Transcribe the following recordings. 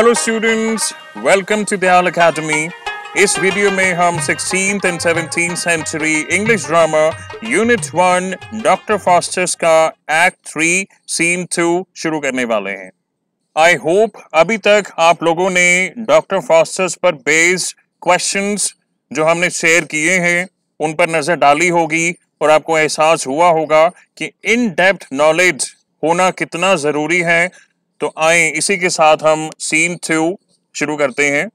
Hello students welcome to Dayal Academy इस वीडियो में हम 16th and 17th century English drama unit one doctor Faustus का एक्ट थ्री सीन टू शुरू करने वाले हैं आई होप अभी तक आप लोगों ने डॉक्टर फास्टर्स पर बेस्ड क्वेश्चंस जो हमने शेयर किए हैं उन पर नज़र डाली होगी और आपको एहसास हुआ होगा कि इन डेप्थ नॉलेज होना कितना ज़रूरी है तो आए इसी के साथ हम सीन थ्रू शुरू करते हैं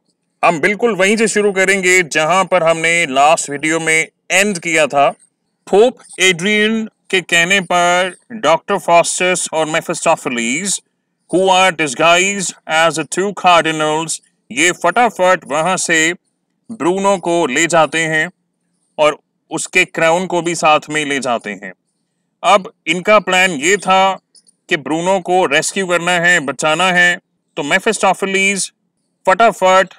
हम बिल्कुल वहीं से शुरू करेंगे जहां पर हमने लास्ट वीडियो में एंड किया था पोप एड्रियन के कहने पर डॉक्टर फॉस्टस और Mephistophilis who are disguise as two cardinals ये फटाफट वहां से ब्रूनो को ले जाते हैं और उसके क्राउन को भी साथ में ले जाते हैं अब इनका प्लान ये था कि ब्रूनो को रेस्क्यू करना है बचाना है तो मेफिस्टोफिलीज फटाफट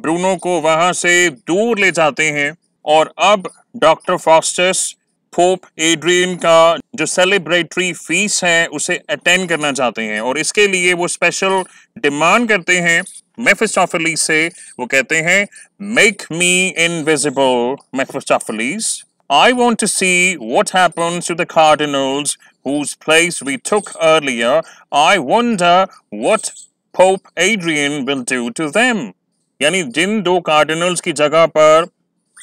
ब्रूनो को वहां से दूर ले जाते हैं और अब डॉक्टर फॉस्टस पोप एड्रियन का जो सेलिब्रेटरी फीस है उसे अटेंड करना चाहते हैं और इसके लिए वो स्पेशल डिमांड करते हैं मेफिस्टोफिलीज से वो कहते हैं make me invisible Mephistophilis I want to see what है whose place we took earlier, I wonder what Pope Adrian will do to them. यानी जिन दो कार्डिनल्स की जगह पर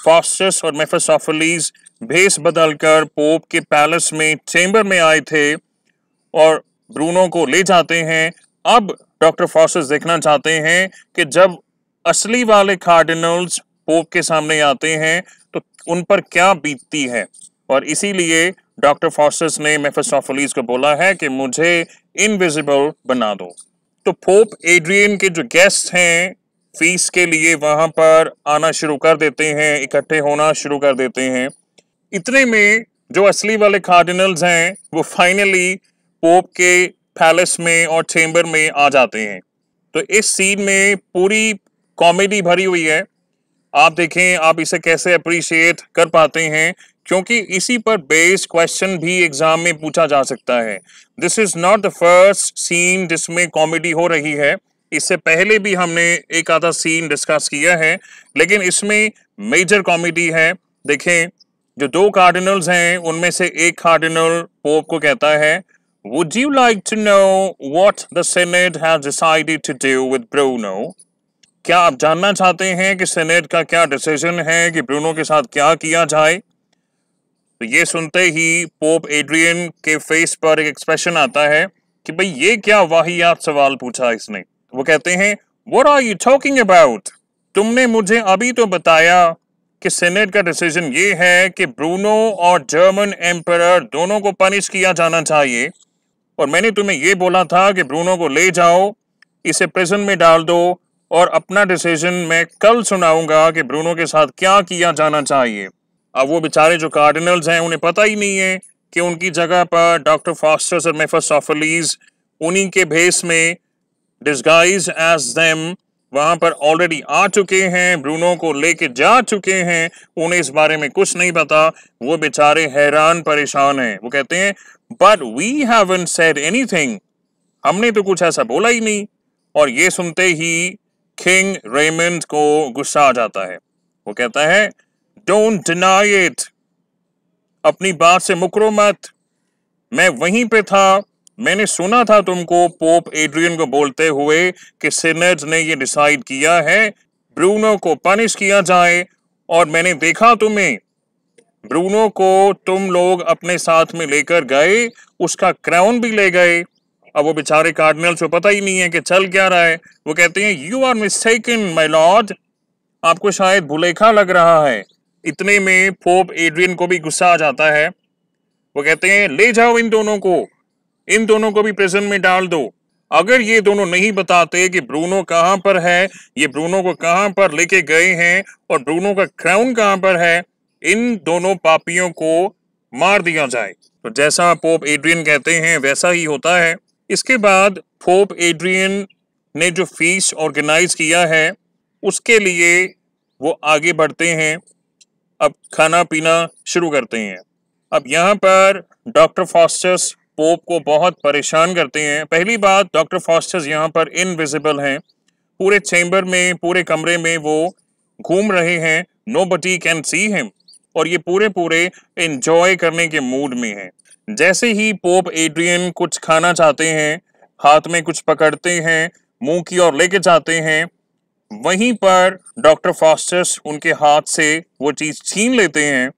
फॉस्टस और मेफेसोफलीस भेस बदलकर पोप के पैलेस में चेंबर में आए थे और ब्रूनो को ले जाते हैं अब डॉक्टर फॉस्टस देखना चाहते हैं कि जब असली वाले कार्डिनल्स पोप के सामने आते हैं तो उन पर क्या बीतती है और इसीलिए डॉक्टर फॉसिस ने मेफिस्टोफलीस को बोला है कि मुझे इनविजिबल बना दो तो पोप एड्रियन के जो गेस्ट हैं फीस के लिए वहां पर आना शुरू कर देते हैं इकट्ठे होना शुरू कर देते हैं इतने में जो असली वाले कार्डिनल्स हैं वो फाइनली पोप के पैलेस में और चेंबर में आ जाते हैं तो इस सीन में पूरी कॉमेडी भरी हुई है आप देखें आप इसे कैसे अप्रिशिएट कर पाते हैं क्योंकि इसी पर बेस्ड क्वेश्चन भी एग्जाम में पूछा जा सकता है this is not the first scene जिसमें कॉमेडी हो रही है इससे पहले भी हमने एक आधा सीन डिस्कस किया है लेकिन इसमें मेजर कॉमेडी है देखें जो दो कार्डिनल्स हैं उनमें से एक कार्डिनल पोप को कहता है would you like to know what the senate decided to do with Bruno क्या आप जानना चाहते हैं कि सेनेट का क्या डिसीजन है कि ब्रूनो के साथ क्या किया जाए तो ये सुनते ही पोप एड्रियन के फेस पर एक एक्सप्रेशन आता है कि भाई ये क्या वाहियात सवाल पूछा इसने वो कहते हैं what are you talking about तुमने मुझे अभी तो बताया कि सेनेट का डिसीजन ये है कि ब्रूनो और जर्मन एम्पर दोनों को पनिश किया जाना चाहिए और मैंने तुम्हें ये बोला था कि ब्रूनो को ले जाओ इसे प्रिजन में डाल दो और अपना डिसीजन मैं कल सुनाऊंगा कि ब्रूनो के साथ क्या किया जाना चाहिए अब वो बेचारे जो कार्डिनल्स हैं उन्हें पता ही नहीं है कि उनकी जगह पर डॉक्टर फॉस्टर्स और मेफासॉफलीज उन्हीं के भेस में डिस्गाइज एज देम वहां पर ऑलरेडी आ चुके हैं ब्रूनो को लेके जा चुके हैं उन्हें इस बारे में कुछ नहीं पता वो बेचारे हैरान परेशान हैं वो कहते हैं but we haven't said anything हमने तो कुछ ऐसा बोला ही नहीं और ये सुनते ही किंग रेमंड को गुस्सा आ जाता है वो कहता है डोंट डिनाई इट अपनी बात से मुकरो मत मैं वहीं पे था मैंने सुना था तुमको पोप एड्रियन को बोलते हुए कि सिनर्ज ने ये डिसाइड किया है ब्रूनो को पनिश किया जाए और मैंने देखा तुम्हें ब्रूनो को तुम लोग अपने साथ में लेकर गए उसका क्राउन भी ले गए अब वो बेचारे कार्डिनल को पता ही नहीं है कि चल क्या रहा है वो कहते हैं you are mistaken my lord आपको शायद भुलेखा लग रहा है इतने में पोप एड्रियन को भी गुस्सा आ जाता है वो कहते हैं ले जाओ इन दोनों को इन दोनों को भी प्रिजन में डाल दो अगर ये दोनों नहीं बताते कि ब्रूनो कहां पर है ये ब्रूनो को कहां पर लेके गए हैं और ब्रूनो का क्राउन कहां पर है इन दोनों पापियों को मार दिया जाए तो जैसा पोप एड्रियन कहते हैं वैसा ही होता है इसके बाद पोप एड्रियन ने जो फीस ऑर्गेनाइज किया है उसके लिए वो आगे बढ़ते हैं अब खाना पीना शुरू करते हैं अब यहाँ पर डॉक्टर फॉस्टस पोप को बहुत परेशान करते हैं पहली बात डॉक्टर फॉस्टस यहाँ पर इनविजिबल हैं पूरे चैम्बर में पूरे कमरे में वो घूम रहे हैं नो बटी कैन सी हिम और ये पूरे पूरे इंजॉय करने के मूड में हैं जैसे ही पोप एड्रियन कुछ खाना चाहते हैं हाथ में कुछ पकड़ते हैं मुंह की ओर लेके जाते हैं वहीं पर डॉक्टर फास्टस उनके हाथ से वो चीज छीन लेते हैं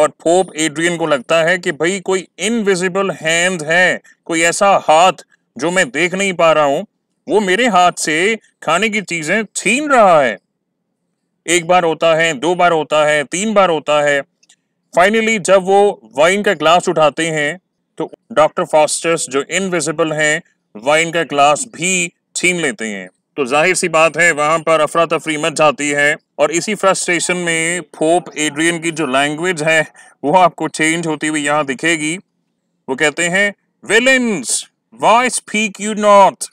और पोप एड्रियन को लगता है कि भाई कोई इनविजिबल हैंड है कोई ऐसा हाथ जो मैं देख नहीं पा रहा हूं वो मेरे हाथ से खाने की चीजें छीन रहा है एक बार होता है दो बार होता है तीन बार होता है फाइनली जब वो वाइन का ग्लास उठाते हैं तो डॉक्टर फास्टस जो इनविजिबल हैं वाइन का ग्लास भी छीन लेते हैं तो जाहिर सी बात है वहां पर अफरा तफरी मच जाती है और इसी फ्रस्ट्रेशन में फोप एड्रियन की जो लैंग्वेज है वो आपको चेंज होती हुई यहां दिखेगी वो कहते हैं villains why speak you not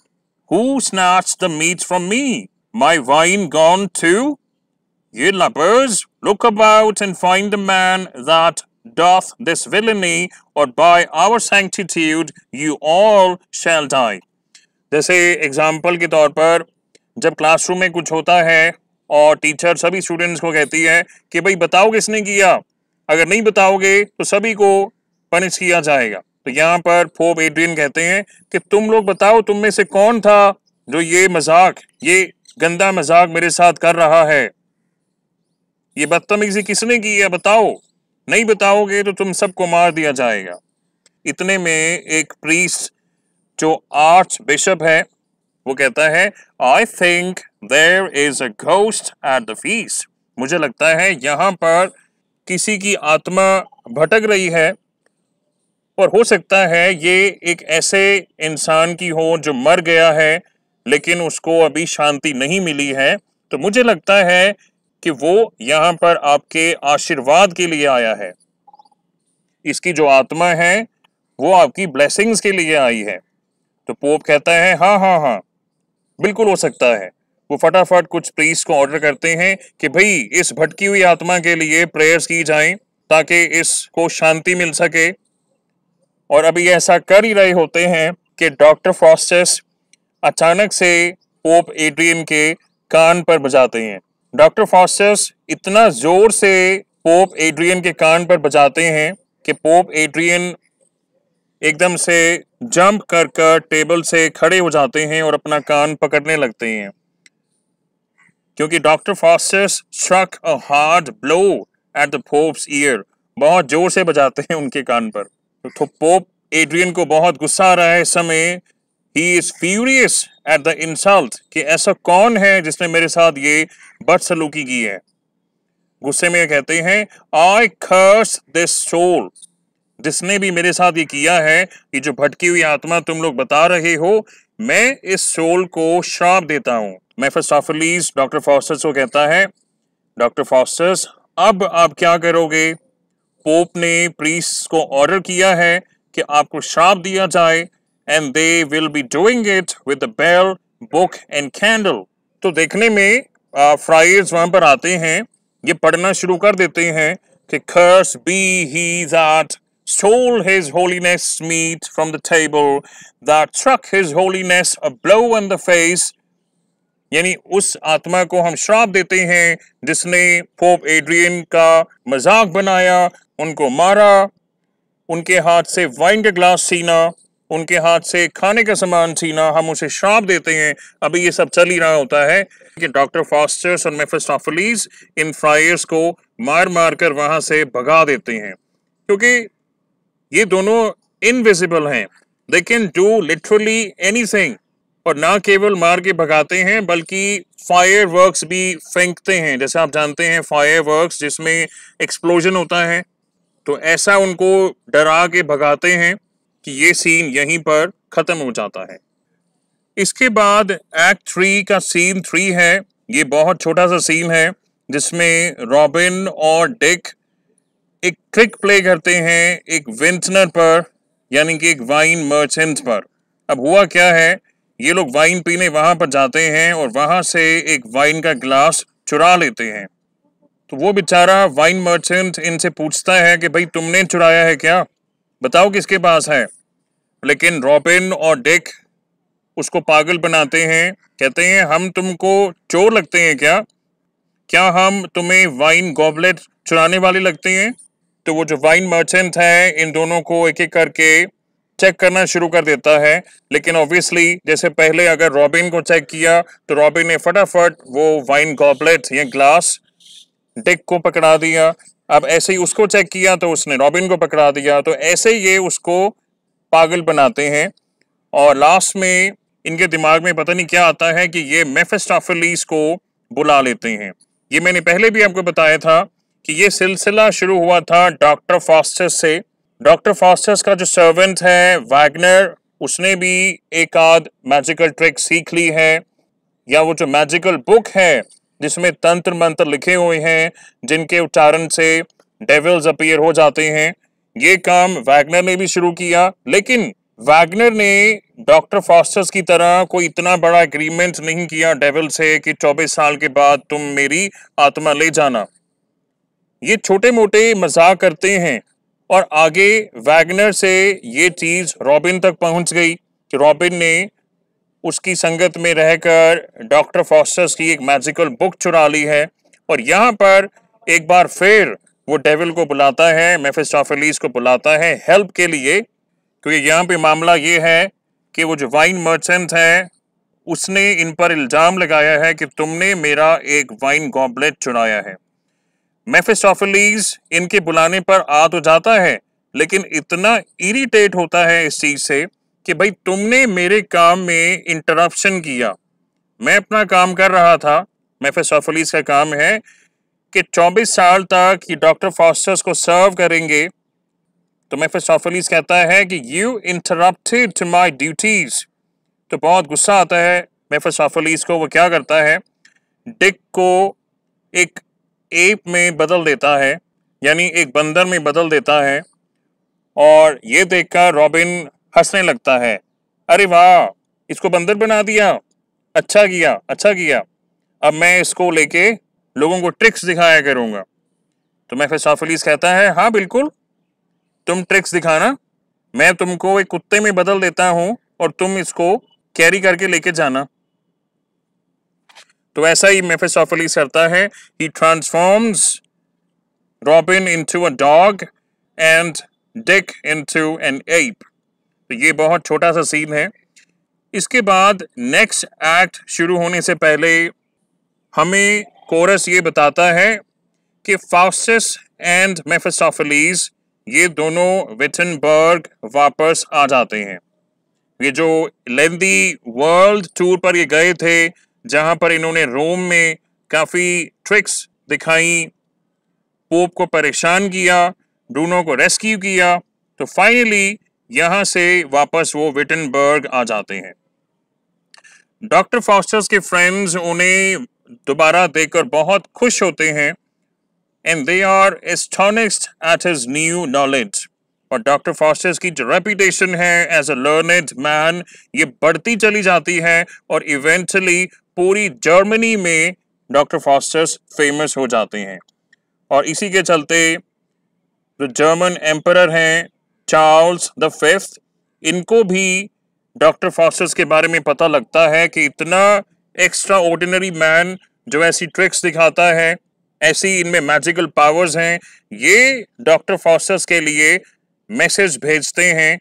who snatch the meat from me my wine gone to ye lubbers look about and find the man that doth this villainy or by our sanctitude you all shall die जैसे example के तौर पर जब classroom में कुछ होता है और टीचर सभी स्टूडेंट्स को कहती है कि भाई बताओ किसने किया अगर नहीं बताओगे तो सभी को पनिश किया जाएगा तो यहाँ पर फोब एड्रियन कहते हैं कि तुम लोग बताओ तुम में से कौन था जो ये मजाक ये गंदा मजाक मेरे साथ कर रहा है ये बदतमीजी किसने की है बताओ नहीं बताओगे तो तुम सबको मार दिया जाएगा इतने में एक प्रीस जो आर्च बिशप है वो कहता है I think there is a ghost at the feast मुझे लगता है यहाँ पर किसी की आत्मा भटक रही है और हो सकता है ये एक ऐसे इंसान की हो जो मर गया है लेकिन उसको अभी शांति नहीं मिली है तो मुझे लगता है कि वो यहाँ पर आपके आशीर्वाद के लिए आया है इसकी जो आत्मा है वो आपकी ब्लेसिंग्स के लिए आई है तो पोप कहता है हाँ हाँ हाँ बिल्कुल हो सकता है वो फटाफट कुछ प्रीस को ऑर्डर करते हैं कि भाई इस भटकी हुई आत्मा के लिए प्रेयर्स की जाए ताकि इसको शांति मिल सके और अभी ऐसा कर ही रहे होते हैं कि डॉक्टर फॉस्टस अचानक से पोप एड्रियन के कान पर बजाते हैं डॉक्टर फॉस्टस इतना जोर से पोप एड्रियन के कान पर बजाते हैं कि पोप एड्रियन एकदम से जंप कर कर टेबल से खड़े हो जाते हैं और अपना कान पकड़ने लगते हैं क्योंकि doctor Faustus struck a hard blow at the pope's ear बहुत जोर से बजाते हैं उनके कान पर तो पोप एड्रियन को बहुत गुस्सा आ रहा है इस समय he is furious at the insult कि ऐसा कौन है जिसने मेरे साथ ये बदसलूकी की है गुस्से में कहते हैं आई खर्स दिस सोल जिसने भी मेरे साथ ये किया है कि जो भटकी हुई आत्मा तुम लोग बता रहे हो मैं इस सोल को श्राप देता हूं मेफिस्टाफिलीज डॉक्टर फॉस्टर्स को कहता है डॉक्टर फॉस्टर्स अब आप क्या करोगे पोप ने प्रीस को ऑर्डर किया है कि आपको श्राप दिया जाए and they will be doing it with bell book and candle तो देखने में फ्राइज वहां पर आते हैं ये पढ़ना शुरू कर देते हैं कि cursed be he that stole his holiness meat from the table, that struck his holiness a blow in the face, यानी उस आत्मा को हम श्राप देते हैं जिसने पोप एड्रियन का मजाक बनाया उनको मारा उनके हाथ से वाइन का ग्लास सीना उनके हाथ से खाने का सामान छीना हम उसे श्राप देते हैं अभी ये सब चल ही रहा होता है कि डॉक्टर फास्टर्स और मेफिस्टाफलीस इन फ्रायर्स को मार मार कर वहां से भगा देते हैं क्योंकि ये दोनों इनविजिबल हैं they can do literally anything और ना केवल मार के भगाते हैं बल्कि फायर वर्क्स भी फेंकते हैं जैसे आप जानते हैं फायर वर्क्स जिसमें एक्सप्लोजन होता है तो ऐसा उनको डरा के भगाते हैं कि ये सीन यहीं पर ख़त्म हो जाता है इसके बाद एक्ट थ्री का सीन थ्री है ये बहुत छोटा सा सीन है जिसमें रॉबिन और डिक एक ट्रिक प्ले करते हैं एक विंटनर पर यानी कि एक वाइन मर्चेंट पर अब हुआ क्या है ये लोग वाइन पीने वहां पर जाते हैं और वहां से एक वाइन का ग्लास चुरा लेते हैं तो वो बेचारा वाइन मर्चेंट इनसे पूछता है कि भाई तुमने चुराया है क्या बताओ किसके पास है लेकिन रॉबिन और डेक उसको पागल बनाते हैं कहते हैं हम तुमको चोर लगते हैं क्या क्या हम तुम्हें वाइन गॉबलेट चुराने वाले लगते हैं तो वो जो वाइन मर्चेंट है इन दोनों को एक एक करके चेक करना शुरू कर देता है लेकिन ऑब्वियसली जैसे पहले अगर रॉबिन को चेक किया तो रॉबिन ने फटाफट वो वाइन गॉबलेट या ग्लास डेक को पकड़ा दिया अब ऐसे ही उसको चेक किया तो उसने रॉबिन को पकड़ा दिया तो ऐसे ये उसको पागल बनाते हैं और लास्ट में इनके दिमाग में पता नहीं क्या आता है कि ये मेफेस्टाफिलीस को बुला लेते हैं ये मैंने पहले भी आपको बताया था कि ये सिलसिला शुरू हुआ था डॉक्टर फास्टस से डॉक्टर फास्टस का जो सर्वेंट है वैगनर उसने भी एक आध मैजिकल ट्रिक सीख ली है या वो जो मैजिकल बुक है जिसमें तंत्र मंत्र लिखे हुए हैं जिनके उच्चारण से डेविल्स अपीयर हो जाते हैं ये काम वैगनर ने भी शुरू किया लेकिन वैगनर ने डॉक्टर फॉस्टर्स की तरह कोई इतना बड़ा एग्रीमेंट नहीं किया डेविल से कि 24 साल के बाद तुम मेरी आत्मा ले जाना ये छोटे मोटे मजाक करते हैं और आगे वैगनर से ये चीज़ रॉबिन तक पहुंच गई कि रॉबिन ने उसकी संगत में रहकर डॉक्टर फॉस्टर्स की एक मैजिकल बुक चुरा ली है और यहाँ पर एक बार फिर वो डेविल को बुलाता है मेफिस्टाफिलीस को बुलाता है हेल्प के लिए क्योंकि यहाँ पे मामला ये है कि वो जो वाइन मर्चेंट है उसने इन पर इल्ज़ाम लगाया है कि तुमने मेरा एक वाइन गॉबलेट चुराया है मेफिस्टोफिलीज इनके बुलाने पर आ तो जाता है लेकिन इतना इरिटेट होता है इस चीज से कि भाई तुमने मेरे काम में इंटरप्शन किया मैं अपना काम कर रहा था मेफिस्टोफिलीज का काम है कि 24 साल तक ये डॉक्टर फॉस्टर्स को सर्व करेंगे तो मेफिस्टोफिलीज कहता है कि you interrupted to my duties तो बहुत गुस्सा आता है मेफिस्टोफिलीज को वो क्या करता है डिक को एक एप में बदल देता है यानी एक बंदर में बदल देता है और ये देखकर रॉबिन हंसने लगता है अरे वाह इसको बंदर बना दिया अच्छा किया अच्छा किया अब मैं इसको लेके लोगों को ट्रिक्स दिखाया करूँगा तो मैं फिर कहता है हाँ बिल्कुल तुम ट्रिक्स दिखाना मैं तुमको एक कुत्ते में बदल देता हूँ और तुम इसको कैरी करके लेके जाना तो ऐसा ही मेफिसोफिलीस करता है he transforms Robin into a dog and Dick into an ape तो ये बहुत छोटा सा सीन है इसके बाद नेक्स्ट एक्ट शुरू होने से पहले हमें कोरस ये बताता है कि फास्टस एंड मेफिसोफिलीस ये दोनों विटनबर्ग वापस आ जाते हैं ये जो लेंदी वर्ल्ड टूर पर ये गए थे जहां पर इन्होंने रोम में काफ़ी ट्रिक्स दिखाई पोप को परेशान किया डूनो को रेस्क्यू किया तो फाइनली यहाँ से वापस वो विटनबर्ग आ जाते हैं डॉक्टर फॉस्टर्स के फ्रेंड्स उन्हें दोबारा देखकर बहुत खुश होते हैं and they are astonished at his new knowledge और डॉक्टर फॉस्टर्स की जो रेपुटेशन है एज अ लर्नड मैन ये बढ़ती चली जाती है और इवेंचुअली पूरी जर्मनी में डॉक्टर फॉस्टर्स फेमस हो जाते हैं और इसी के चलते जो जर्मन एम्पर हैं चार्ल्स द फिफ्थ इनको भी डॉक्टर फॉस्टर्स के बारे में पता लगता है कि इतना एक्स्ट्रा ऑर्डिनरी मैन जो ऐसी ट्रिक्स दिखाता है ऐसी इनमें मैजिकल पावर्स हैं ये डॉक्टर फॉस्टर्स के लिए मैसेज भेजते हैं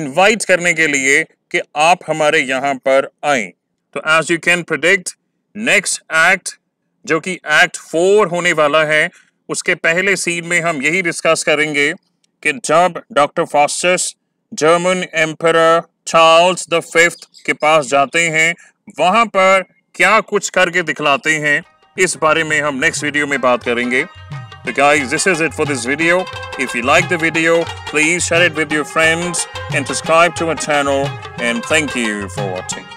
इनवाइट करने के लिए कि आप हमारे यहाँ पर आएं तो as you can predict next act जो कि एक्ट फोर होने वाला है उसके पहले सीन में हम यही डिस्कस करेंगे कि जब doctor Faustus German emperor Charles the fifth के पास जाते हैं वहां पर क्या कुछ करके दिखलाते हैं इस बारे में हम नेक्स्ट वीडियो में बात करेंगे तो guys this is it for this video if you like the video please share it with your friends and subscribe to my channel and thank you for watching